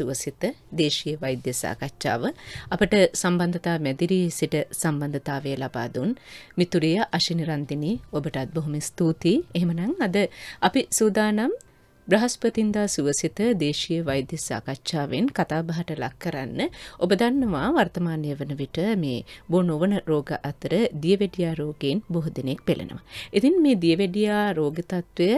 සුවසිත දේශීය වෛද්‍ය සාකච්ඡාව අපට සම්බන්ධතා මැදිරියේ සිට සම්බන්ධතාවය ලබා දුන් මිතුරිය අශිනිරන්තිනී ඔබටත් බොහොම ස්තුතියි. එහෙමනම් අද අපි සූදානම් බ්‍රහස්පතින්දා සුවසිත දේශීය වෛද්‍ය සාකච්ඡාවෙන් කතාබහට ලක් කරන්න ඔබ දන්නවා වර්තමානය වන විට මේ බෝ නොවන රෝග අතර දියවැඩියා රෝගයෙන් බොහෝ දෙනෙක් පෙළෙනවා. ඉතින් මේ දියවැඩියා රෝග තත්ත්වය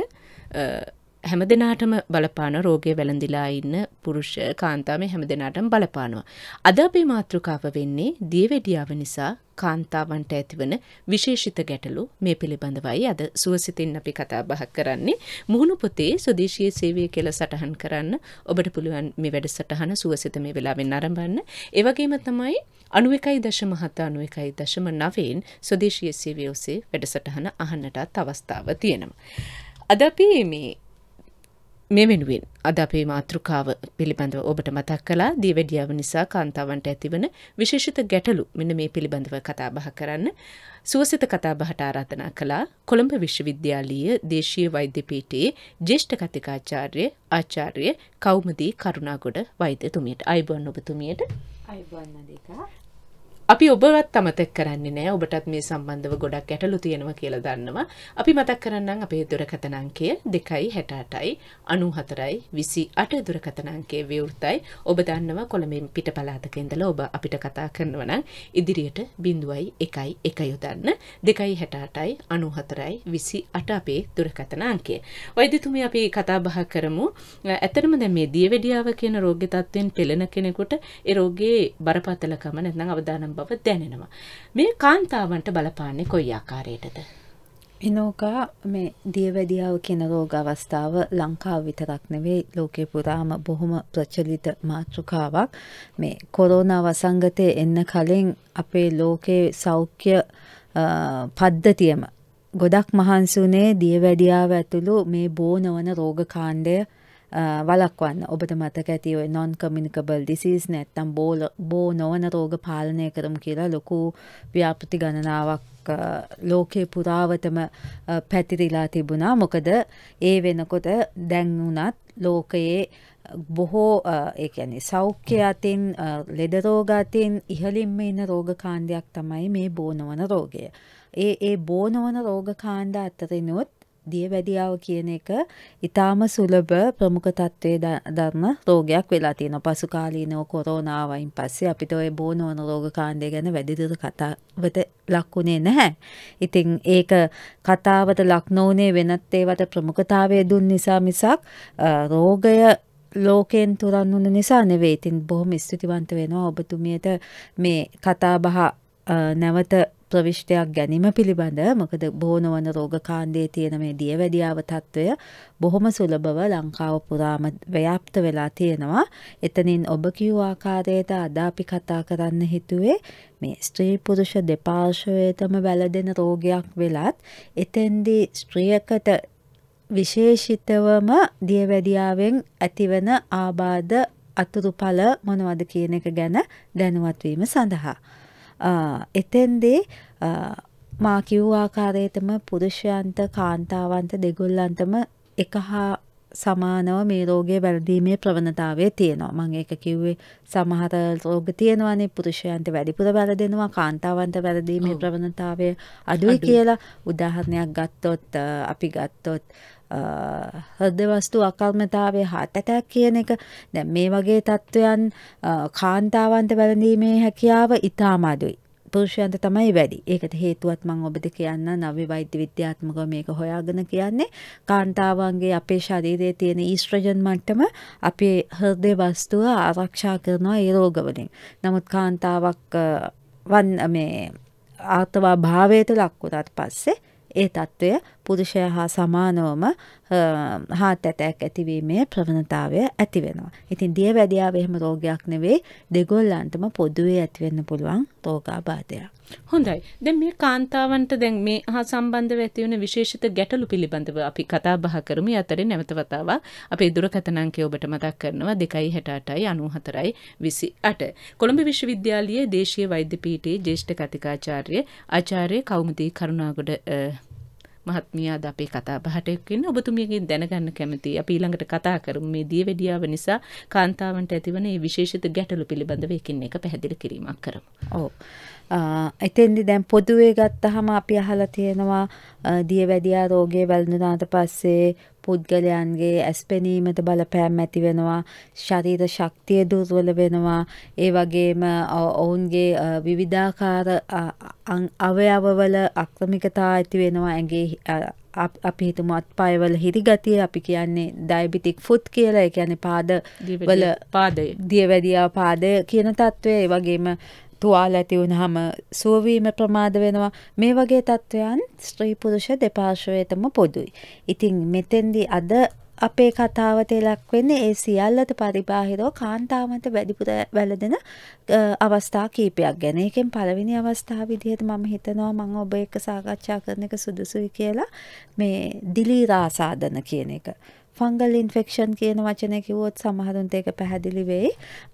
හැම දෙනාටම බලපාන රෝගය වැළඳිලා ඉන්න පුරුෂ කාන්තාවේ හැම දෙනාටම බලපානවා. අද අපේ මාතෘකාව වෙන්නේ දියවැඩියාව නිසා කාන්තාවන්ට ඇතිවන විශේෂිත ගැටලු මේ පිළිබඳවයි අද සුවසිතින් අපි කතා බහ කරන්නේ මුහුණු පොතේ ස්වදේශීය සේවය කියලා සටහන් කරන්න ඔබට පුළුවන් මේ වැඩසටහන සුවසිත මේ වෙලාවෙන් ආරම්භන්න ඒ වගේම තමයි 91.791.9න් ස්වදේශීය සේවය ඔස්සේ වැඩසටහන අහන්නටත් අවස්ථාව තියෙනවා අද අපි මේ මෙමෙනුවෙන් අද අපේ මාතෘකාව පිළිබඳව ඔබට මතක් කලා දීවැඩියාව නිසා කාන්තාවන්ට ඇතිවන විශේෂිත ගැටලු මෙන මේ පිළිබඳව කතා බහ කරන්න සුවසිත කතා බහට ආරාධනා කලා කොළඹ විශ්වවිද්‍යාලීය දේශීය වෛද්‍යපීටයේ ජේෂ්ඨ කතිකාචාර්ය ආචාර්ය කෞමදී කරුණාගොඩ වෛද්‍යතුමියට අයිබුවන් ඔබතුමියට අයිබුවන් අදකා අපි ඔබවත් අමතක් කරන්නේ නෑ ඔබටත් මේ සම්බන්ධව ගොඩක් ගැටලු තියෙනවා කියලා දන්නවා. අපි මතක් කරන්නම් අපේ දුරකථන අංකය 268යි 94යි 28 දුරකථන අංකය විවෘතයි. ඔබ දන්නවා කොළඹින් පිට පළාතක ඉඳලා ඔබ අපිට කතා කරනවා නම් ඉදිරියට 0.1 1 යොදන්න 268යි 94යි 28 අපේ දුරකථන අංකය. වෛද්‍යතුමී අපි කතා බහ කරමු. ඇත්තටම දැන් මේ දියවැඩියාව කියන රෝග්‍ය තත්ත්වයෙන් පෙළෙන කෙනෙකුට ඒ රෝගේ බරපතලකම නැත්නම් අවදානම් බව දැනෙනවා. මේ කාන්තාවන්ට බලපාන්නේ කොයි ආකාරයටද? එනෝකා මේ දියවැඩියාව කියන රෝග අවස්ථාව ලංකාව විතරක් නෙවෙයි ලෝකේ පුරාම බොහොම ප්‍රචලිත මාතෘකාවක් මේ කොරෝනා වසංගතය එන්න කලින් අපේ ලෝකයේ සෞඛ්‍ය පද්ධතියම ගොඩක් මහන්සුනේ දියවැඩියාව ඇතුළු මේ බෝනවන රෝග කාණ්ඩය වලක්වන්න ඔබට මතක ඇති ඔය නොන් කමිනිකබල් ඩිසිස් නැත්තම් බෝල බෝ නොවන රෝග පාලනය කරමු කියලා ලොකු ව්‍යාපෘති ගණනාවක් ලෝකේ පුරාවටම පැතිරිලා තිබුණා මොකද ඒ වෙනකොට දැන් වුණත් ලෝකයේ බොහෝ ඒන සෞඛ්‍ය අතින් ලෙඩරෝගාතින් ඉහලින්ම ඉන්න රෝග කාණ්ඩයක් තමයි මේ බෝනවන රෝගය. ඒ ඒ බෝනවන රෝග කාණ්ඩ අතරිනුත් දියවැඩියාව කියන එක ඉතාම සුලභ ප්‍රමුඛ තත්ත්වයේ දරන රෝගයක් වෙලා තියෙනවා. පසුකාලීනව කොරෝනාවයින් පස්සේ අපිට ওই බෝනෝන රෝග කාණ්ඩය ගැන වැඩිදුර කතාවට ලක්ුණේ නැහැ. ඉතින් ඒක කතාවට ලක් නොවුනේ වෙනත් ඒවට ප්‍රමුඛතාවය දුන් නිසා මිසක් රෝගය ලෝකයෙන් තුරන් වුණ නිසා නෙවෙයි. ඉතින් බොහොම ස්තුතිවන්ත වෙනවා ඔබතුමියට මේ කතාබහ නැවත ප්‍රවිශ්ටයක් ගැනීම පිළිබඳ මොකද බෝනවන රෝගකාණ්ඩේ තියෙන මේ දියවැඩියාව තත්ත්වය බොහොම සුලභව ලංකාව පුරාම ව්‍යාප්ත වෙලා තියෙනවා. එතනින් ඔබ කිව් ආකාරයට අද අපි කතා කරන්න හිතුවේ මේ ස්ත්‍රී පුරුෂ දෙපාර්ශවයටම වැළදෙන රෝගයක් වෙලත් එතෙන්දී ස්ත්‍රියකට විශේෂිතවම දියවැඩියාවෙන් ඇතිවන ආබාධ අතුරුඵල මොනවද කියන එක ගැන දැනුවත් වීම සඳහා එතෙන්දී මා කිව්වාකාරයටම පුරුෂයන්ට කාන්තාවන්ට දෙගොල්ලන්ටම එක හා සමානව මේ රෝගය වැළඳීමේ ප්‍රවණතාවය තියෙනවා. මම ඒක කිව්වේ සමහර රෝග තියෙනවානේ පුරුෂයන්ට වැඩිපුර වැළඳෙනවා කාන්තාවන්ට වැළඳීමේ ප්‍රවණතාවය අඩුයි කියලා. උදාහරණයක් ගත්තොත් අපි ගත්තොත් හදවස්තු අකල්මතාවේ හටටැක් කියන එක දැ මේ වගේ තත්ත්වයන් කාන්තාවන්ට වැළඳීමේ හැකියාව ඉතාම අඩුයි. පුරුෂයන්ට තමයි වැඩි. ඒකට හේතුවත් මම ඔබට කියන්න නව්‍ය වෛද්‍ය විද්‍යාත්මකව මේක හොයාගෙන කියන්නේ කාන්තාවන්ගේ අපේ ශරීරයේ තියෙන ඊස්ට්‍රජන් මට්ටම අපේ හෘදේ වස්තුව ආරක්ෂා කරනවා ඒ රෝගවලින්. නමුත් කාන්තාවක් වන් මේ ආත්වා භාවයට ලක් වුණාට පස්සේ ඒ తত্ত্বය පුරුෂය හා සමානවම හාත් ඇතැක් ඇතිවීමේ ප්‍රවණතාවය ඇතිවෙනවා. ඉතින් දිය වැදියාව එහෙම රෝගයක් නෙවේ දෙගොල්ලන්ටම පොදුවේ ඇතිවෙන්න පුළුවන් රෝගාබාධයක්. හොඳයි දැ මේ කාන්තාවන්ට දැන් මේ හා සම්බන්ධ ඇතිවන විශේෂත ගැටලු පිළිබඳව අපි කතා බහ කරමි අතර නැවතවතාව අපේ දුරකතනංකය ඔබට මතක් කරනවා දෙකයි හැටාටයි අනුහතරයි විසි අට කොළඹ විශ්වවිද්‍යාලයේ දේශය වෛද්‍යපීටේ ජේෂ්ඨ කතිකාචාර්ය ආචාර්ය කවුමති කරුණාගොඩ මහත්මිය අද අපේ කතා බහට එක්වෙන්න ඔබතුමියගෙන් දැනගන්න කැමතියි. අපි ඊළඟට කතා කරමු මේ දියවැඩියාව නිසා කාන්තාවන්ට ඇතිවන මේ විශේෂිත ගැටලු පිළිබඳව එකින් එක පැහැදිලි කිරීමක් කරමු. ඔව්. එතෙන්දි දැන් පොදුවේ ගත්තහම අපි අහලා තියෙනවා දියවැඩියා රෝගය වැළඳුනාට පස්සේ පුද්ගලයන්ගේ ඇස්පෙනීමට බලපෑම් ඇති වෙනවා ශරීර ශක්තිය දුර්වල වෙනවා ඒ වගේම ඔවුන්ගේ විවිධාකාර අවයවවල අක්‍රමිකතා ඇති වෙනවා ඇගේ අපි හිතමු අත්පයවල හිරිගතිය අපි කියන්නේ ඩයබිටික් ෆුඩ් කියලා ඒ කියන්නේ පාද වල පාදය දියවැඩියා පාදය කියන తත්වය ඒ වගේම තුවාල ඇති වුනහම සුවවීම ප්‍රමාද වෙනවා මේ වගේ තත්ත්වයන් ස්ත්‍රී පුරුෂ දෙපාර්ශවයටම පොදුයි. ඉතින් මෙතෙන්දී අද අපේ කතාවට එලක් වෙන්නේ ඒ සියල්ලට පරිබාහිරව කාන්තාවන්ට වැඩිපුර වැළදෙන අවස්ථා කීපයක් ගැන. එකෙන් පළවෙනි අවස්ථාව විදිහට මම හිතනවා මම ඔබ එක්ක සාකච්ඡා කරන එක සුදුසුයි කියලා මේ දිලී රාසාදන කියන එක. ෆංගල් ඉන්ෆෙක්ෂන් කියන වචනය කිව්වොත් සමහරුන්ට ඒක පැහැදිලි වෙයි.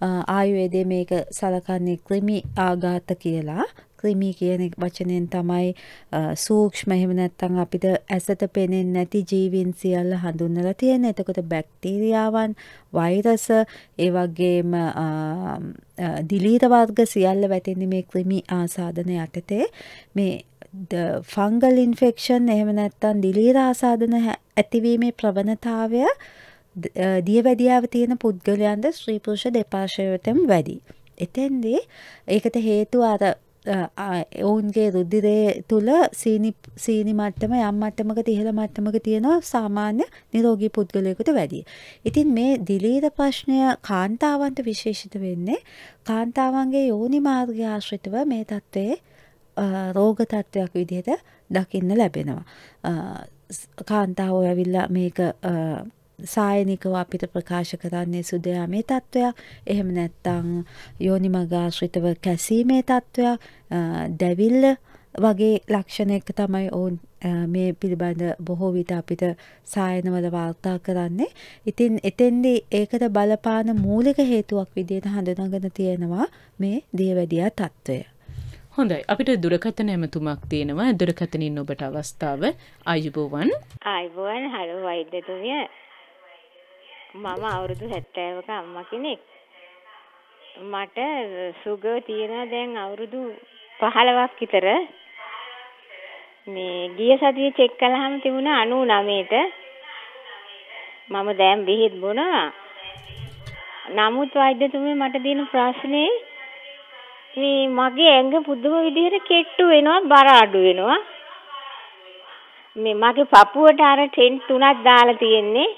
ආයුර්වේදයේ මේක සලකන්නේ ක්‍රිමි ආඝාත කියලා. ක්‍රිමි කියන වචනෙන් තමයි සූක්ෂම එහෙම නැත්නම් අපිට ඇසට පෙනෙන්නේ නැති ජීවීන් සියල්ල හඳුන්වලා තියෙන. එතකොට බැක්ටීරියාවන්, වෛරස, ඒ වගේම දිලීර වර්ග සියල්ල වැටෙන්නේ මේ ක්‍රිමි ආසාදන යටතේ. මේ ෆංගල් ඉන්ෆෙක්ෂන් එහෙම නැත්තන් දිලීරාසාධන ඇතිවීමේ ප්‍රවණතාවය දියවැදියාව තියෙන පුද්ගලයන්ද ශ්‍රීපුරුෂ දෙපාශයටම වැඩි. එතැන්දේ ඒකට හේතු අර ඔවුන්ගේ රුද්ධිරය තුළ සීනි මට්ටම යම් මට්ටමක තිහල මට්ටමක තියෙනවා සාමාන්‍ය නිරෝගී පුද්ගලයකුට වැඩිය. ඉතින් මේ දිලීර ප්‍රශ්නය කාන්තාවන්ට විශේෂිත වෙන්නේ කාන්තාවන්ගේ යෝනි මාර්ග ආශ්‍රිතව මේ තත්ත්වයේ රෝග තත්ත්වයක් විදිහට දකින්න ලැබෙනවා. කාන්තාව ඇවිල්ලා මේක සායනිකව අපිට ප්‍රකාශ කරන්නේ සුදයාමේ තත්ත්වයක් එහෙම නැත්තං යෝනි මගාශ්‍රිතව කැසීමේ තත්ත්වයක් දැවිල්ල වගේ ලක්ෂණ එක තමයි ඔවුන් මේ පිළිබඳ බොහෝ විට අපිට සායනවල වාර්තා කරන්නේ. ඉතින් එතෙන්දී ඒකට බලපාන මූලික හේතුවක් විදිහට හඳුනාගෙන තියෙනවා මේ දියවැඩියා තත්ත්වය. හොඳයි අපිට දුරකතන ඇමතුමක් තියෙනවා දුරකතනින් ඔබට අවස්ථාව අයුබෝවන් අයිබෝන් හලෝ වෛද්‍යතුමිය මම අවුරුදු හැත්තෑවක අම්ම කෙනෙක් මට සුග තියෙන දැන් අවුරුදු පහලවක් විතර මේ ගිය සතිය චෙක් කළාම තිබුණ 99ට මම දැන් බෙහෙත් බොනවා නමුත් වෛද්‍යතුමිය මට දෙන ප්‍රශ්නේ මේ මගේ ඇඟ පුදුම විදිහට කෙට්ටු වෙනවා බර අඩු වෙනවා. මේ මගේ පපුවට අර ටෙන් තුනක් දාලා තියෙන්නේ.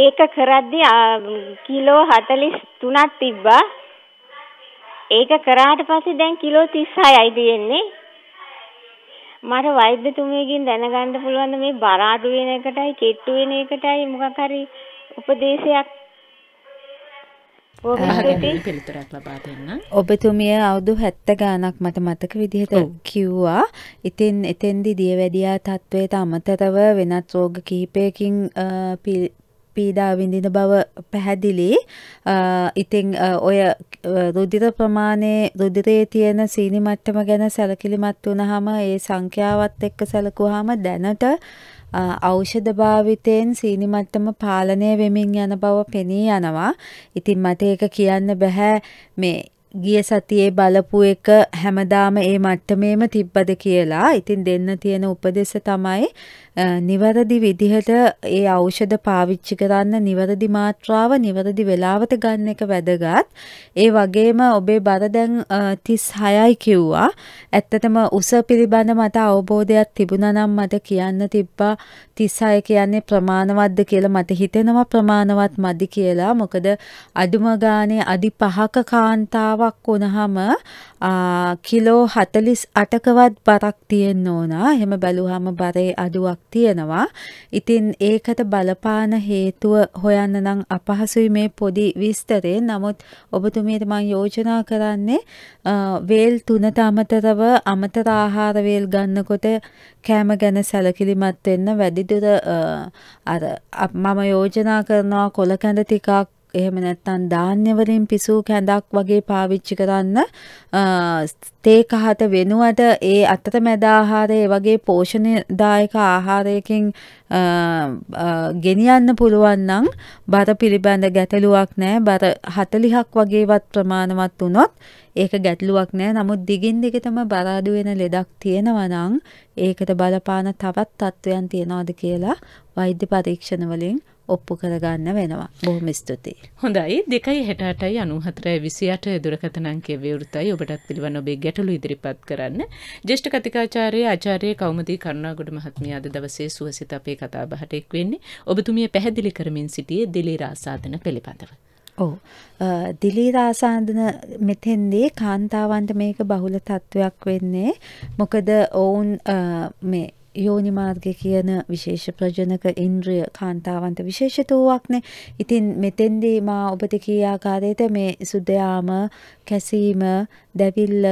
ඒක කරද්දී කිලෝ 43ක් තිබ්බා. ඒක කරාට පස්සේ දැන් කිලෝ 36යි තියෙන්නේ. මට වෛද්‍යතුමියගෙන් දැනගන්න පුළුවන් මේ බර අඩු වෙන එකටයි කෙට්ටු වෙන එකටයි මොකක් හරි උපදේශයක් පිළිතුරක් ලබා දෙන්න. ඔබතුමිය අවුරුදු 70 ගාණක් මට මතක විදිහට කිව්වා. ඉතින් එතෙන්දි දියවැඩියා තත්වයට අමතරව වෙනත් රෝග කිහිපයකින් පීඩා විඳින බව පැහැදිලි. ඉතින් ඔය රුධිර ප්‍රමාණයේ රුධිරයේ තියෙන සීනි මට්ටම ගැන සැලකිලිමත් වුණාම ඒ සංඛ්‍යාවත් එක්ක සැලකුවාම දැනට ඖෂධ භාවිතයෙන් සීනිමට්ටම පාලනය වෙමින් යන බව පෙනී යනවා. ඉතින් මට ඒක කියන්න බෑ මේ ගිය සතියේ බලපු එක හැමදාම ඒ මට්ටමේම තිබ්බද කියලා. ඉතින් දෙන්න තියෙන උපදෙස තමයි නිවැරදි විදිහට ඒ ඖෂධ පාවිච්චි කරන්න නිවැරදි මාත්‍රාව නිවැරදි වෙලාවට ගන්න එක වැදගත්. ඒ වගේම ඔබේ බර දැන් 36යි කිව්වා. ඇත්තටම උස පිළිබඳ මට අවබෝධයක් තිබුණා නම් මට කියන්න තිබ්බා 36 කියන්නේ ප්‍රමාණවත්ද කියලා මට හිතෙනවා ප්‍රමාණවත් මදි කියලා. මොකද අඩුම ගානේ අඩි 5ක කාන්තාවක් වුණාම කිලෝ 48කවත් බරක් තියෙන්න ඕන. එහෙම බැලුවාම බරේ අඩුවක් තියෙනවා. ඉතින් ඒකට බලපාන හේතුව හොයන්න නම් අපහසුයි මේ පොඩි විස්තරේ. නමුත් ඔබතුමියට මම යෝජනා කරන්නේ වේල් තුනට අමතරව අමතර ආහාර වේල් ගන්නකොට කෑම ගැන සැලකිලිමත් වෙන්න වැඩිදුර අර මම යෝජනා කරනවා කොල කැඳ ටිකක් එහෙම නැත්නම් ධාන්‍ය වලින් පිසූ කැඳක් වගේ පාවිච්චි කරන්න තේ කහත වෙනුවට ඒ අතරමැද ආහාරය වගේ පෝෂණදායක ආහාරයකින් ගෙනියන්න පුළුවන් නම් බර පිළිබඳ ගැටලුවක් නැහැ බර 40ක් වගේවත් ප්‍රමාණවත් වුණොත් ඒක ගැටලුවක් නෑ නමුත් දිගින් දිගටම බරාදු වෙන ලෙඩක් තියෙනවා නම් ඒකට බලපාන තවත් තත්වයන් තියනවාද කියලා වෛද්‍ය පරීක්ෂණ වලින් ඔප්පු කරගන්න වෙනවා. බොහොම ස්තුතියි. හොඳයි. 2.68යි 94යි 28 දුරකථනංකයේ විවෘතයි. ඔබටත් පිළිවන් ඔබේ ගැටලු ඉදිරිපත් කරන්න. ජ්‍යෙෂ්ඨ කතිකාචාර්ය ආචාර්ය කෞමුදී කරුණාගොඩ මහත්මිය අද දවසේ සුවසිත අපේ කතාබහට එක් වෙන්නේ. ඔබතුමිය පැහැදිලි කරමින් සිටියේ දිලීර ආසාදන පිළිබඳව. ඔව් දිලීරාසාන්දන මෙතෙන්දී කාන්තාවන්ට මේක බහුල තත්ත්වයක් වෙන්නේ මොකද ඔවුන් මේ යෝනි මාර්ගය කියන විශේෂ ප්‍රජනක ඉන්ද්‍රිය කාන්තාවන්ට විශේෂිත වූවක්නේ. ඉතින් මෙතෙන්දී මා ඔබට කී ආකාරයට මේ සුදයාම, කැසීම, දැවිල්ල,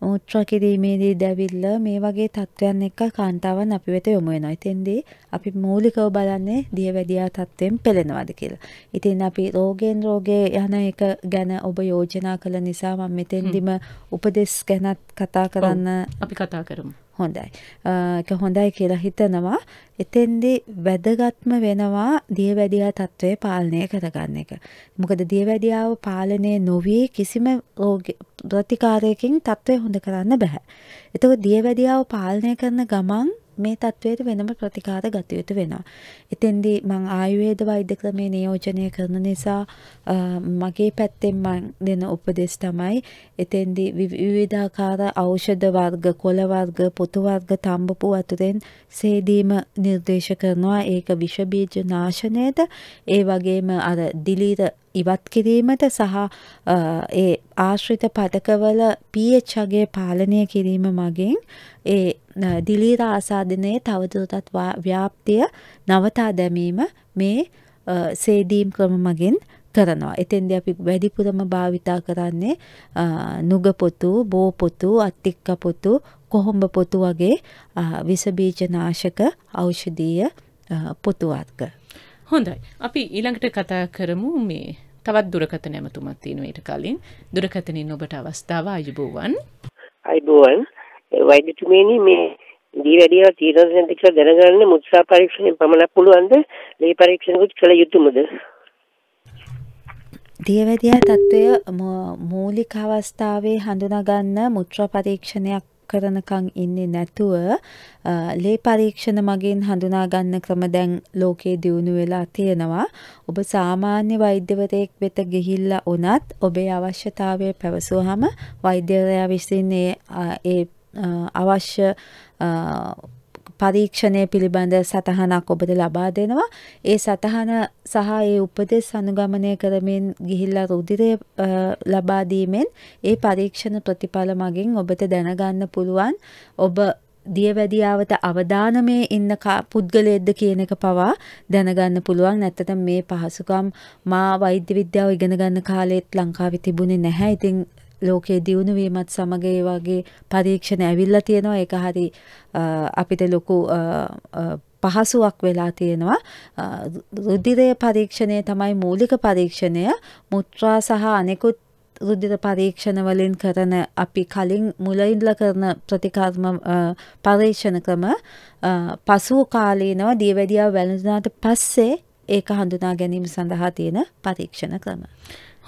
මුත්‍රා කිරීමේදී දැවිල්ල මේ වගේ තත්වයන් එක්ක කාන්තාවන් අපි වෙත යොමු වෙනවා. ඉතින්දී අපි මූලිකව බලන්නේ දියවැඩියා තත්වයෙන් පෙළෙනවාද කියලා. ඉතින් අපි රෝගෙන් රෝගේ යන එක ගැන ඔබ යෝජනා කළ නිසා මම මෙතෙන්දිම උපදෙස් ගැනත් කතා කරන්න අපි කතා කරමු. හොඳයි. එක හොඳයි කියලා හිතනවා එතෙන්දි වැදගත්ම වෙනවා දියවැඩියා තත්ත්වය පාලනය කරගන්න එක. මොකද දියවැඩියාව පාලනය නොවී කිසිම ප්‍රතිකාරයකින් තත්ත්වය හොඳ කරන්න බැහැ. එතකොට දියවැඩියාව පාලනය කරන ගමන් මේ තත්ත්වයට වෙනම ප්‍රතිකාර ගත යුතු වෙනවා. එතෙන්දී මං ආයුර්වේද වෛද්‍ය ක්‍රමය නියෝජනය කරන නිසා මගේ පැත්තෙන් මං දෙන උපදෙස් තමයි එතෙන්දී විවිධාකාර ඖෂධ වර්ග, කොළ වර්ග, පොතු වර්ග, තඹපු වතුරෙන් සේදීම නිර්දේශ කරනවා. ඒක විෂ බීජ නාශනයේද ඒ වගේම අර දිලීර ඉවත් කිරීමට සහ ඒ ආශ්‍රිත පදකවල pH අගේ පාලනය කිරීම මගින් ඒ දිලීර ආසාදනයේ තවදුරටත් ව්‍යාප්තිය නවතා දැමීම මේ සේදීම් ක්‍රම මගින් කරනවා. එතෙන්දී අපි වැඩිපුරම භාවිතා කරන්නේ නුග පොතු, බෝ පොතු, අත්තික්ක පොතු, කොහොඹ පොතු වගේ විස බීජ නාශක ඖෂධීය පොතු වර්ග. හොඳයි අපි ඊළඟට කතා කරමු මේ තවත් දුරකත නැමතුමත් තියෙනවයට කලින් දුරකතනින් ඔබට අවස්ථාව අයුබෝවන් අයිබෝවන් වෛද්‍යතුමේනි මේ දී වැඩිය තීරණ නැති කියලා දැනගන්න මුත්‍රා පරීක්ෂණයෙන් පමණක් පුළුවන්ද ලේ පරීක්ෂණකුත් කළ යුතුමද දියවැදියා තත්ත්වය මූලික අවස්ථාවේ හඳුනාගන්න මුත්‍රා පරීක්ෂණයක් කරනකං ඉන්නේ නැතුව ලේ පරීක්ෂණ මගින් හඳුනා ගන්න ක්‍රම දැන් ලෝකේ දියුණු වෙලා තියෙනවා. ඔබ සාමාන්‍ය වෛද්‍යවරයෙක් වෙත ගිහිල්ලා වුණත් ඔබේ අවශ්‍යතාවය පැවසුවාම වෛද්‍යවරයා විසින් ඒ අවශ්‍ය පරීක්ෂණය පිළිබඳ සටහනක් ඔබට ලබා දෙනවා. ඒ සටහන සහ ඒ උපදෙස් අනුගමනය කරමින් ගිහිල්ලා රුධිරය ලබා දීමෙන් ඒ පරීක්ෂණ ප්‍රතිඵල මගින් ඔබට දැනගන්න පුළුවන් ඔබ දියවැඩියාවට අවධානමේ ඉන්න පුද්ගලයෙක්ද කියන එක පවා දැනගන්න පුළුවන් නැත්තම් මේ පහසුකම් මා වෛද්‍ය විද්‍යාව ඉගෙන ගන්න කාලෙත් ලංකාවේ තිබුණේ නැහැ. ඉතින් ලෝකයේ දියුණු වීමත් සමග ඒ වගේ පරීක්ෂණ ඇවිල්ලා තියෙනවා ඒක හරි අපිට ලොකු පහසුවක් වෙලා තියෙනවා රුධිරය පරීක්ෂණය තමයි මූලික පරීක්ෂණය මුත්‍රා සහ අනෙකුත් රුධිර පරීක්ෂණ වලින් කරන අපි කලින් මුලින්ලා කරන ප්‍රතිකර්ම පරීක්ෂණ ක්‍රම පසු කාලීනව දියවැඩියා වැළඳුනාට පස්සේ ඒක හඳුනා ගැනීම සඳහා තියෙන පරීක්ෂණ ක්‍රම.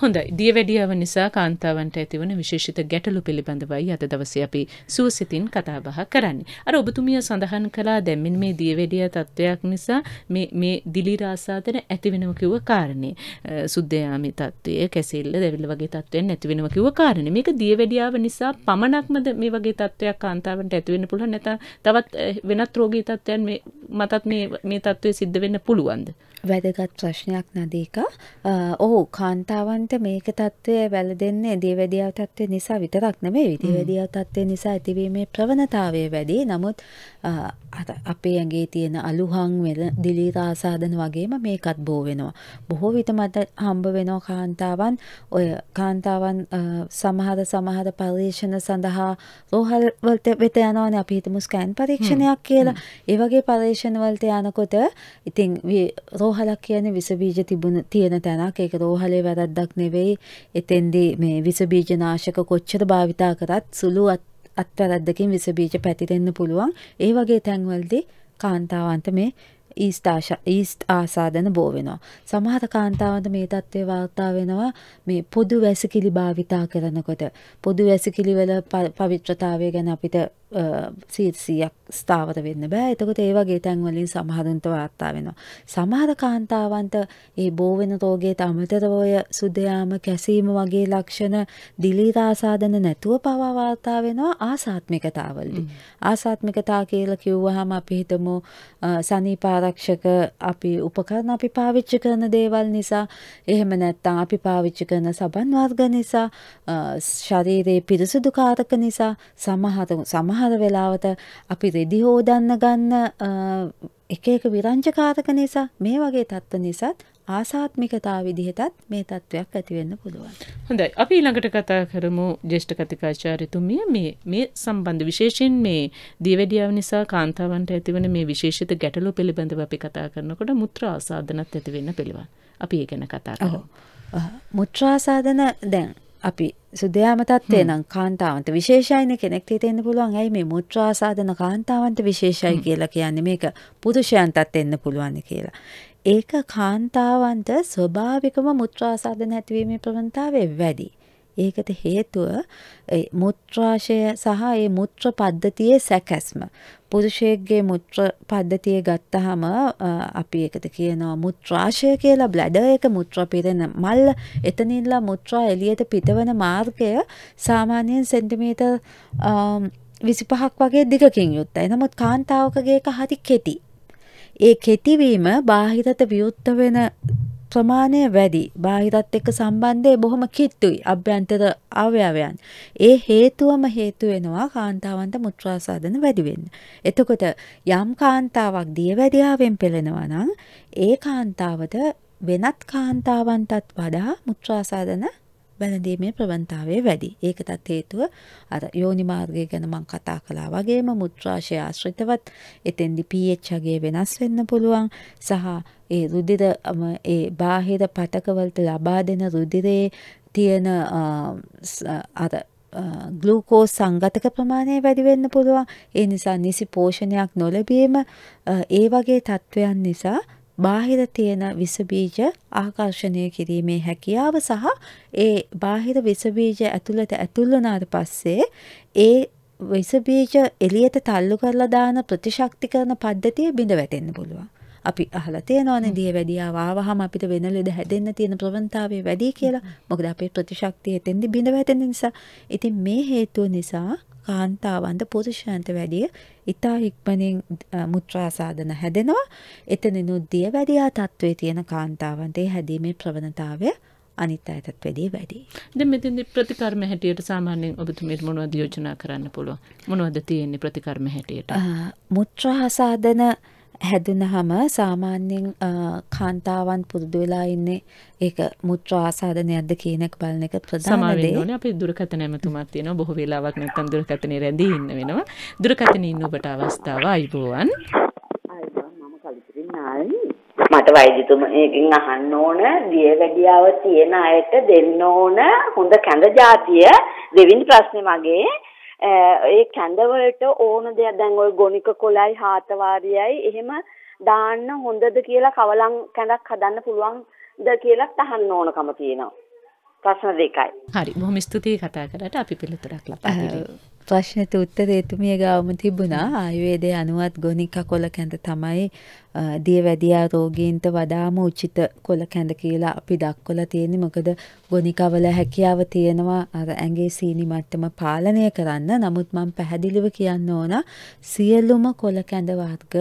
හොඳයි දියවැඩියාව නිසා කාන්තාවන්ට ඇතිවන විශේෂිත ගැටලු පිළිබඳවයි අද දවසේ අපි සුවසිතින් කතා බහ කරන්නේ. අර ඔබතුමිය සඳහන් කළා දැන් මෙන්න මේ දියවැඩියා තත්වයක් නිසා මේ මේ දිලි රාසාතන ඇති වෙනව කිව්ව කාරණේ. සුද්ධයාමි තත්වය, කැසිල්ල, දෙවිල වගේ තත්වයන් නැති වෙනව කිව්ව කාරණේ. මේක දියවැඩියාව නිසා පමණක්මද මේ වගේ තත්වයක් කාන්තාවන්ට ඇති වෙන්න පුළුවන් නැත්නම් තවත් වෙනත් රෝගී තත්වයන් මේ මතත් මේ මේ තත්වය සිද්ධ වෙන්න පුළුවන්ද? වැදගත් ප්‍රශ්නයක් නදීකා ඔහු කාන්තාවන්ට මේක තත්ත්වය වැල දෙන්න දේවැදියාව තත්ත්වය නිසා විතරක් නෙමේ විදිවැදියාව තත්ත්වය නිසා ඇතිවීමේ ප්‍රවණතාවය වැඩි නමුත් අපේ ඇගේ තියෙන අලුහං වෙන දිලීරාසාධන වගේම මේකත් බෝ වෙනවා බොහෝ විට මට හම්බ වෙනෝ කාන්තාවන් ඔය කාන්තාවන් සමහර සමහර පර්යේෂණ සඳහා රෝහල්වලට වෙත යනවාන අපිහිතමු ස්කෑන් පරීක්ෂණයක් කියලා ඒවගේ පර්ේෂණවලට යනකොට ඉතින් රෝහ රෝහලක් කියන්නේ විසබීජ තිබුණ තියෙන තැනක්. ඒක රෝහලේ වැරද්දක් නෙවෙයි. එතෙන්දී මේ විසබීජ නාශක කොච්චර භාවිතා කරත් සුළු අත්වැරද්දකින් විසබීජ පැතිරෙන්න පුළුවන්. ඒ වගේ තැන්වලදී කාන්තාවන්ට මේ ඊස්ට් ආසාධන බෝ වෙනවා. සමහර කාන්තාවන්ට මේ තත්ත්වය වාර්තා වෙනවා මේ පොදු වැසිකිලි භාවිතා කරනකොට. පොදු වැසිකිලි වල පවිත්‍රතාවය ගැන අපිට සීසියක් ස්ථාවර වෙන්න බෑ එතකොට ඒ වගේ තැන්වලින් සමහරුන්ට වාර්තා වෙනවා. සමහර කාන්තාවන්ට ඒ බෝවෙන රෝගයට අමතරව ඔය සුදයාම කැසීම වගේ ලක්ෂණ දිලීරාසාධන නැතුව පවා වාර්තා වෙනවා ආසාත්මිකතාවලදී. ආසාත්මිකතා කියලා කිව්වහම අපි හිතමු සනීපාරක්ෂක අපි උපකරණ අපි පාවිච්චි කරන දේවල් නිසා එහෙම නැත්තම් අපි පාවිච්චි කරන සබන් වර්ග නිසා ශරීරයේ පිරිසුදුකාරක නිසා සමහර සමහර සමහර වෙලාවට අපි රෙදි හෝදන්න ගන්න එක එක විරංචකාරක නිසා මේ වගේ තත්ත්ව නිසාත් ආසාත්මිකතා විදිහටත් මේ තත්ත්වයක් ඇතිවෙන්න පුළුවන්. හොඳයි අපි ඊළඟට කතා කරමු ජේෂ්ඨ කතිකාචාර්යතුමිය මේ මේ සම්බන්ධ විශේෂයෙන් මේ දියවැඩියාව නිසා කාන්තාවන්ට ඇතිවන මේ විශේෂිත ගැටලු පිළිබඳව අපි කතා කරනකොට මුත්‍රා ආසාදනත් ඇතිවෙන්න පිළිවන්. අපි ඒ ගැන කතා කරමු. මුත්‍රාසාධන දැන් අපි සුද්‍යයාමතත්වේ නම් කාන්තාවන්ට විශේෂයින කෙනෙක් හිතෙන්න්න පුළුවන් ඇයි මේ මුත්‍රාසාධන කාන්තාවන්ට විශේෂයි කියලා කියන්නේ මේක පුරුෂයන්තත් එන්න පුළුවන් කියලා. ඒක කාන්තාවන්ට ස්වභාවිකම මුත්‍රාසාධන ඇතිවීමේ ප්‍රවන්තාවේ වැඩි. ඒකට හේතුව මුත්‍රාශය සහ ඒ මුත්‍ර පද්ධතියේ සැකැස්ම. පුරුෂයෙක්ගේ මුත්‍ර පද්ධතිය ගත්තහම අපි ඒකට කියනවා මුත්‍රාශය කියලා බ්ලඩ එක මුත්‍ර පිරෙන මල්ල එතනින්ලා මුත්‍රා එළියට පිටවන මාර්ගය සාමාන්‍යයෙන් සෙන්ටිමීටර් විසිපහක් වගේ දිගකින් යුත්තයි. නමුත් කාන්තාවකගේ එක හරි කෙටි. ඒ කෙටිවීම බාහිරට විවුත්ත වෙන ප්‍රමාණය වැඩි. බාහිරත් එක්ක සම්බන්ධය බොහොම කිට්ටුයි. අභ්‍යන්තර අවයවයන්. ඒ හේතුවම හේතු වෙනවා කාන්තාවන්ට මුත්‍රාසාදන වැඩි වෙන්න. එතකොට යම් කාන්තාවක් දියවැඩියාවෙන් පෙළෙනවා නම් ඒ කාන්තාවට වෙනත් කාන්තාවන්ටත් වඩා මුත්‍රාසාදන වැළඳීමේ ප්‍රවණතාවය වැඩි. ඒකටත් හේතුව අර යෝනි මාර්ගය ගැන මම කතා කළා වගේම මුත්‍රාශය ආශ්‍රිතවත් එතෙන්දි pH අගේ වෙනස් වෙන්න පුළුවන් සහ ඒ රුධිර ඒ බාහිර පතකවලට ලබා දෙන රුධිරේ තියෙන අර ගලූකෝ සංගතක ප්‍රමාණය වැඩිවෙන්න පුළුවන් ඒ නිසා නිසි පෝෂණයක් නොලබීම ඒ වගේ තත්ත්වයන් නිසා බාහිර තියෙන විසබීජ ආකර්ශණය කිරීමේ හැකියාව සහ ඒ බාහිර විසබීජ ඇතුළට ඇතුළුනාට පස්සේ ඒ විසබීජ එලියට තල්ලු කරලා දාන ප්‍රතිශක්ති කරන පද්ධතිය බිඳ වැටෙන්න පුළුවන් අපි අහලා තියෙනවානේ දියවැඩියාව ආවහම අපිට වෙන ලෙඩ හැදෙන්න තියෙන ප්‍රවණතාවය වැඩි කියලා. මොකද අපේ ප්‍රතිශක්තිය එතෙන්දී බිඳ වැටෙන නිසා. ඉතින් මේ හේතුව නිසා කාන්තාවන්ට පුරුෂයන්ට වැඩිය ඉතා ඉක්මනින් මුත්‍රා සාධන හැදෙනවා. එතනිනුත් දියවැඩියා තත්වයේ තියෙන කාන්තාවන්ට හැදීමේ ප්‍රවණතාවය අනිත් අයටත් වැඩිය වැඩි. දැන් මෙතෙන්ද ප්‍රතිකර්ම හැටියට සාමාන්‍යයෙන් ඔබතුමීට මොනවද යෝජනා කරන්න පුළුවන්? මොනවද තියෙන්නේ ප්‍රතිකර්ම හැටියට? මුත්‍රා සාධන හැදුනහම සාමාන්‍යයෙන් කාන්තාවන් පුරුදු වෙලා ඉන්නේ ඒක මුත්‍රා ආසාදනයක්ද කියන එක බලන එක ප්‍රධාන දේ. සමහර අපි දුරකථන ඇමතුමක් තියෙනවා. බොහෝ වෙලාවක් නැත්තම් දුරකථනේ රැඳී ඉන්න වෙනවා. දුරකථනේ ඉන්න ඔබට අවස්ථාව ආයිබෝවන්. මට වෛද්‍යතුමගෙන් අහන්න ඕන දියවැඩියාව තියෙන අයට දෙන්න ඕන හොඳ කැඳ જાතිය දෙවෙනි ප්‍රශ්නේ මගේ ඒ කැඳවලට ඕන දෙයක් දැන් ওই ගොනික කොළයි හාතවාරියයි එහෙම දාන්න හොඳද කියලා කවලම් කැඳක් හදන්න පුළුවන්ද කියලා තහන්න ඕනකම තියෙනවා. ප්‍රශ්න දෙකයි. හරි. බොහොම ස්තුතියි කතා කරලා අපි පිළිතුරක් ලබා දෙන්න. ප්‍රශ්නට උත්තරේ එතුමිය ගාවම තිබුණා ආයුර්වේදයේ අනුවත් ගොනික කොළ කැඳ තමයි දියවැඩියා රෝගීන්ට වඩාම උචිත කොළ කැඳ කියලා අපි දක්වලා තියෙන්නේ මොකද ගොනිකවල හැකියාව තියෙනවා අර ඇඟේ සීනි මට්ටම පාලනය කරන්න නමුත් මම පැහැදිලිව කියන්න ඕන සියලුම කොළ කැඳ වර්ග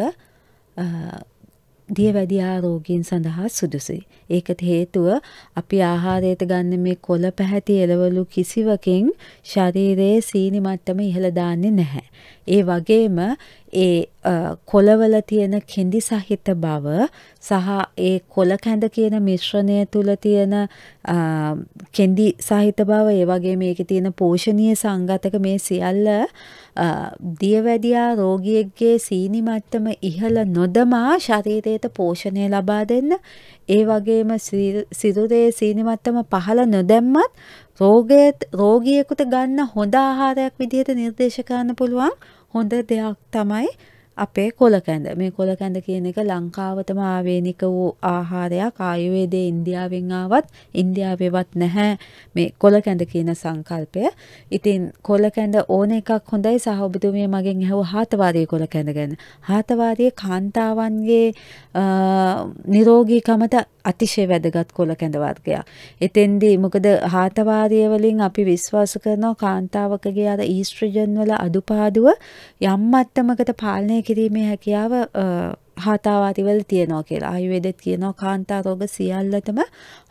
දියවැඩි ආරෝගීන් සඳහා සුදුසුයි. ඒකට හේතුව අපි ආහාරයට ගන්න මේ කොළ පැහැති එළවලු කිසිවකින් ශරීරයේ සීනි මට්ටම ඉහළ දාන්නේ නැහැ. ඒ වගේම ඒ කොළවල තියෙන කෙඳි සහිත බව සහ ඒ කොළ කැඳ කියන මිශ්‍රණය තුළ තියෙන කෙඳි සහිත බව ඒ වගේ මේකේ තියෙන පෝෂණීය සංගතක මේ සියල්ල දියවැඩියා රෝගියෙක්ගේ සීනි මට්ටම ඉහළ නොදමා ශරීරයට පෝෂණය ලබා දෙන්න ඒ වගේම සිරුරේ සීනි මට්ටම පහළ නොදැම්මත් රෝගයට රෝගියෙකුට ගන්න හොඳ ආහාරයක් විදිහට නිර්දේශ කරන්න පුළුවන් හොඳ දෙයක් තමයි අපේ කොලකැඳ මේ කොලකැඳ කියන එක ලංකාවතම ආවේනික වූ ආහාරයක් ආයුවේදේ ඉන්දියාවෙන් ආවත් ඉන්දියාවේවත් නැහැ මේ කොලකැඳ කියන සංකල්පය. ඉතින් කොලකැඳ ඕන එකක් හොඳයි සහ ඔබතුමිය මගෙන් ඇහුව හාතවාදී කොලකැඳ ගැන. හාතවාදී කාන්තාවන්ගේ නිරෝගීකමට අතිශය වැදගත් කොළ කැඳ වර්ගයක්. එතෙන්දී මොකද හාතවාරය වලින් අපි විශ්වාස කරනවා කාන්තාවකගේ අර ඊස්ට්‍රජන් වල අඩුපාඩුව යම් මට්ටමකට පාලනය කිරීමේ හැකියාව හාතවාරිවල තියෙනවා කියලා. ආයුර්වේදෙත් කියනවා කාන්තා රෝග සියල්ලටම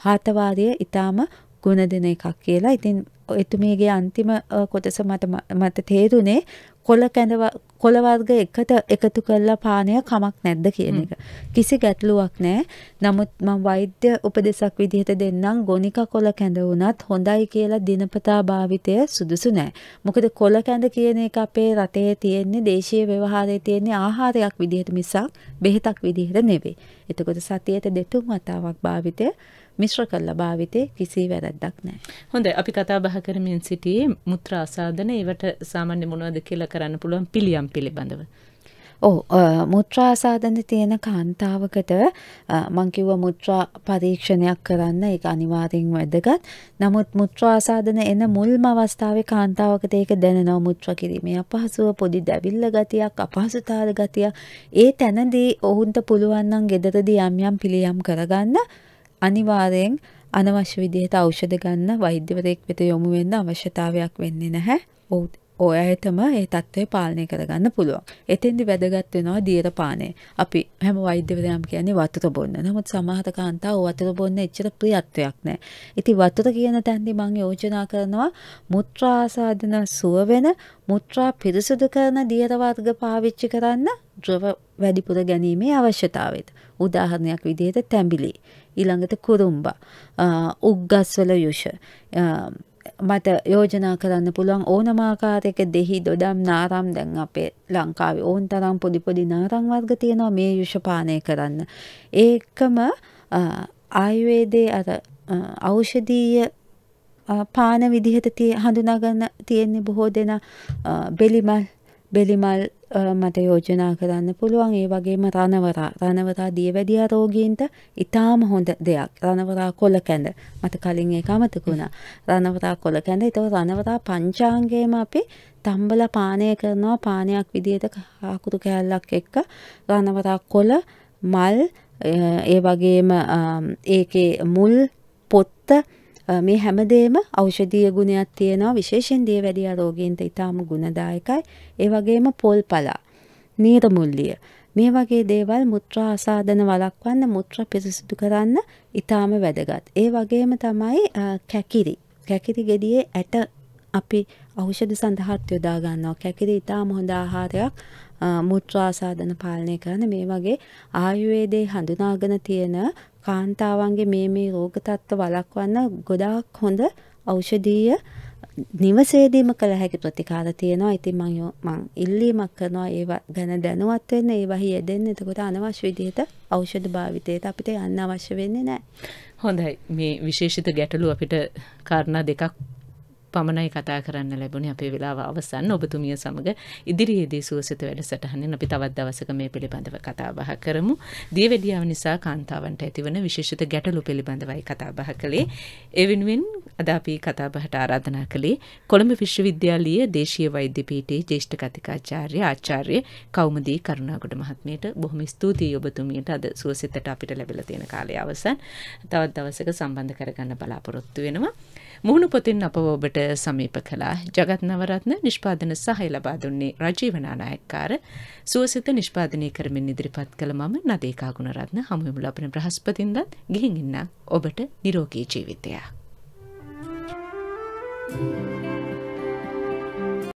හාතවාරය ඊටාම ගුණ දෙන එකක් කියලා. ඉතින් එතුමියගේ අන්තිම කොටස මට මට තේරුනේ කොළ කැඳ කොළ වර්ග එකට එකතු කරලා පානය කමක් නැද්ද කියන එක. කිසි ගැටලුවක් නැහැ. නමුත් මම වෛද්‍ය උපදෙසක් විදිහට දෙන්නම් ගොනික කොළ කැඳ වුණත් හොඳයි කියලා දිනපතා භාවිතය සුදුසු නැහැ. මොකද කොළ කැඳ කියන එක අපේ රටේ තියෙන්නේ දේශීය ව්‍යවහාරයේ තියෙන ආහාරයක් විදිහට මිසක් බෙහෙතක් විදිහට නෙවෙයි. එතකොට සතියේට දෙතුන් වතාවක් භාවිතය මිශ්‍ර කරලා භාවිතේ කිසි වැරැද්දක් නැහැ. හොඳයි අපි කතා බහ කරමින් සිටියේ මුත්‍රා ආසාදන ඒවට සාමාන්‍ය මොනවද කියලා කරන්න පුළුවන් පිළියම් පිළිබඳව. ඔව් මුත්‍රා ආසාදන තියෙන කාන්තාවකට මං කිව්වා මුත්‍රා පරීක්ෂණයක් කරන්න ඒක අනිවාර්යෙන් වැදගත්. නමුත් මුත්‍රා ආසාදන එන මුල්ම අවස්ථාවේ කාන්තාවකට ඒක දැනෙනවා මුත්‍රා කිරීමේ අපහසුව පොඩි දැවිල්ල ගතියක් අපහසුතාවල ගතිය. ඒ තැනදී ඔවුන්ට පුළුවන් නම් gederදී යම් යම් පිළියම් කරගන්න අනිවාර්යෙන් අනවශ්‍ය විදිහට ඖෂධ ගන්න වෛද්‍යවරයෙක් වෙත යොමු වෙන්න අවශ්‍යතාවයක් වෙන්නේ නැහැ. ඔවුත් ඔය ඇතම ඒ තත්ත්වය පාලනය කරගන්න පුළුවන්. එතෙන්දි වැදගත් වෙනවා දියර පානය. අපි හැම වෛද්‍යවරයම් කියන්නේ වතුර බොන්න. නමුත් සමහර කාන්තා වතුර බොන්න එච්චර ප්‍රියත්වයක් නැහැ. ඉතින් වතුර කියන තැනදී මම යෝජනා කරනවා මුත්‍රා ආසාදන සුව වෙන මුත්‍රා පිරිසුදු කරන දියර වර්ග පාවිච්චි කරන්න ද්‍රව වැඩිපුර ගැනීමේ අවශ්‍යතාවයද. උදාහරණයක් විදිහට තැඹිලි. ඊළඟට කුරුම්බා උග්ගස්වල යුෂ මට යෝජනා කරන්න පුළුවන් ඕනමාකාරයක දෙහි දොඩම් නාරම් දැන් අපේ ලංකාවේ ඕන් තරම් පොඩි පොඩි නාරං වර්ග තියෙනවා මේ යුෂපානය කරන්න. ඒකම ආයුවේදේ අර ඖෂධීය පාන විදිහට හඳුනාගන්න තියෙන්නේ බොහෝ දෙනා බෙලිමල් බෙලිමල් මට යෝජනා කරන්න පුළුවන් ඒ වගේම රණවරා රණවරා දියවැඩියා රෝගීන්ට ඉතාම හොඳ දෙයක් රණවරා කොළ කැඳ මට කලින් ඒක අමතකුණා රණවරා කොළ කැඳ ඒතව රණවරා පංචාංගයේම අපි තම්බල පානය කරනවා පානයක් විදිහට අකුරු කෑල්ලක් එක්ක රණවරා කොළ මල් ඒ වගේම ඒකේ මුල් පොත්ත මේ හැමදේම ඖෂධීය ගුණයක් තියෙනවා විශේෂයෙන් දියවැඩියා රෝගීන්ට ඉතාම ගුණදායකයි. ඒ වගේම පොල් පලා, නීරමුල්ලිය මේ වගේ දේවල් මුත්‍රා ආසාදන වළක්වන්න මුත්‍රා පිරිසිදු කරන්න ඉතාම වැදගත්. ඒ වගේම තමයි කැකිරි. කැකිරි ගෙඩියේ ඇට අපි ඖෂධ සඳහාත් යොදා ගන්නවා. කැකිරි ඉතාම හොඳ ආහාරයක්. මුත්‍රාසාධන පාලනය කරන මේ වගේ ආයුවේදේ හඳුනාගෙන තියෙන කාන්තාවන්ගේ මේ මේ රෝගතත්ව වලක්වන්න ගොඩාක් හොඳ ඖෂධීය නිවසේදීම කළ හැකි ප්‍රතිකාර තියෙනවා ඉතින් මං මං ඉල්ලීමක් කරනවා ඒවා ගැන දැනුවත් වෙන්න ඒවහි යෙදෙන්න එතකොට අනවශ්‍ය විදිහට ඖෂධ භාවිතයට අපිට යන්න අවශ්‍ය වෙන්නේ නැහැ. හොඳයි මේ විශේෂිත ගැටලු අපිට කාරණා දෙකක් පමණයි කතා කරන්න ලැබුණේ අපේ වෙලාව අවසන් ඔබතුමිය සමග ඉදිරියේදී සුවසත වැඩසටහනෙන් අපි තවත් දවසක මේ පිළිබඳව කතා බහ කරමු. දියවැඩියාව නිසා කාන්තාවන්ට ඇතිවන විශේෂිත ගැටලු පිළිබඳවයි කතා බහ කළේ. ඒ වෙනුවෙන් අද අපි කතා බහට ආරාධනා කළේ කොළඹ විශ්වවිද්‍යාලයේ දේශීය වෛද්‍ය පීඨයේ ජ්‍යෙෂ්ඨ කතිකාචාර්ය ආචාර්ය කෞමුදී කරුණාගොඩ මහත්මියට බොහොම ස්තුතියි ඔබතුමියට අද සුවසිතට අපිට ලැබිලා තියෙන කාලය අවසන්. තවත් දවසක සම්බන්ධ කරගන්න බලාපොරොත්තු වෙනවා. මුහුණු පොතින් අප ඔබට සමීප කළා ජගත් නවරත්න නිෂ්පාදන සහය ලබා දුන්නේ රජීවනානායක්කාර සුවසිත නිෂ්පාදනය කරමින් ඉදිරිපත් කළ මම නදේකාගුණරත්න හමුුවමුල අපන ප්‍රහස්පතින්දත් ගිහින් ඉන්න ඔබට නිරෝගී ජීවිතයක්. Thank you.